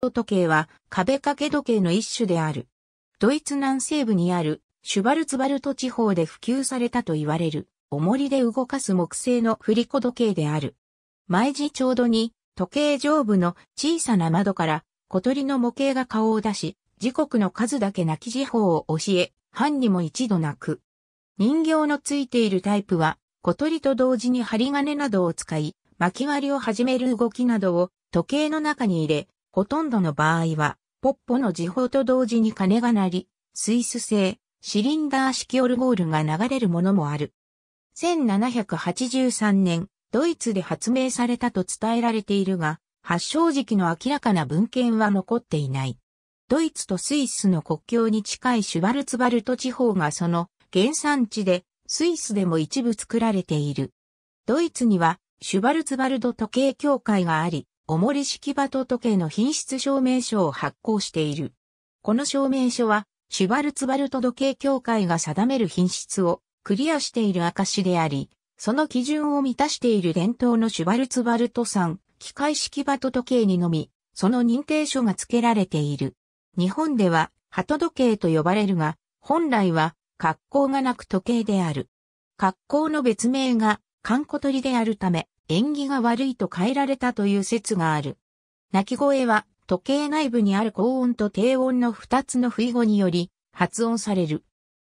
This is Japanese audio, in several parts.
時計は壁掛け時計の一種である。ドイツ南西部にあるシュバルツバルト地方で普及されたと言われる、重りで動かす木製の振り子時計である。毎時ちょうどに時計上部の小さな窓から小鳥の模型が顔を出し、時刻の数だけ泣き時報を教え、犯にも一度泣く。人形のついているタイプは、小鳥と同時に針金などを使い、巻き割りを始める動きなどを時計の中に入れ、ほとんどの場合は、ポッポの時報と同時に鐘が鳴り、スイス製、シリンダー式オルゴールが流れるものもある。1783年、ドイツで発明されたと伝えられているが、発祥時期の明らかな文献は残っていない。ドイツとスイスの国境に近いシュバルツバルト地方がその原産地で、スイスでも一部作られている。ドイツにはシュバルツバルト時計協会があり、おもり式バト時計の品質証明書を発行している。この証明書は、シュバルツバルト時計協会が定める品質をクリアしている証であり、その基準を満たしている伝統のシュバルツバルト産、機械式バト時計にのみ、その認定書が付けられている。日本では、鳩時計と呼ばれるが、本来は、格好がなく時計である。格好の別名が、カンコ取りであるため、縁起が悪いと変えられたという説がある。鳴き声は時計内部にある高音と低音の二つの不意語により発音される。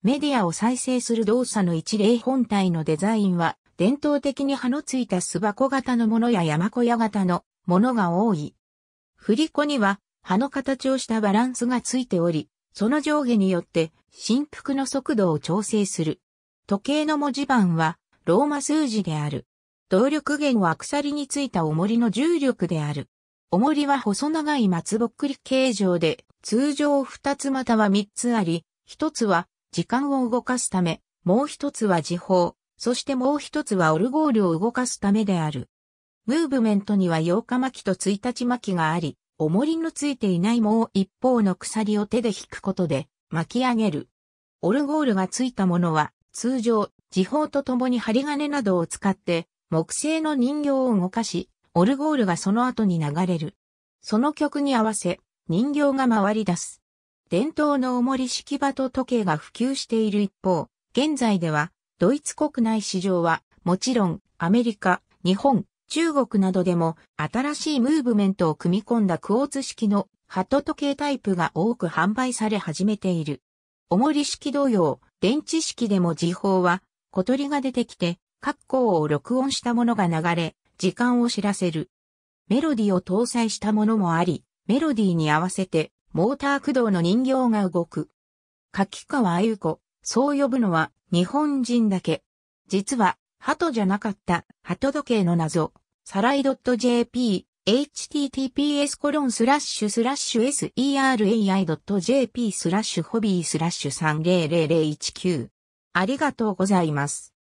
メディアを再生する動作の一例本体のデザインは伝統的に葉のついた巣箱型のものや山小屋型のものが多い。振り子には葉の形をしたバランスがついており、その上下によって振幅の速度を調整する。時計の文字盤はローマ数字である。動力源は鎖についた重りの重力である。重りは細長い松ぼっくり形状で、通常2つまたは3つあり、1つは時間を動かすため、もう1つは時報、そしてもう1つはオルゴールを動かすためである。ムーブメントには8日巻きと1日巻きがあり、重りのついていないもう一方の鎖を手で引くことで巻き上げる。オルゴールがついたものは通常、時報とともに針金などを使って木製の人形を動かし、オルゴールがその後に流れる。その曲に合わせ、人形が回り出す。伝統の重り式場と時計が普及している一方、現在では、ドイツ国内市場は、もちろん、アメリカ、日本、中国などでも、新しいムーブメントを組み込んだクォーツ式のハット時計タイプが多く販売され始めている。重り式同様、電池式でも時報は、小鳥が出てきて、各項を録音したものが流れ、時間を知らせる。メロディを搭載したものもあり、メロディに合わせて、モーター駆動の人形が動く。柿川あゆ子、そう呼ぶのは日本人だけ。実は、鳩じゃなかった鳩時計の謎、サライ .jp、https コロンスラッシュスラッシュ serai.jp スラッシュホビースラッシュ300019。ありがとうございます。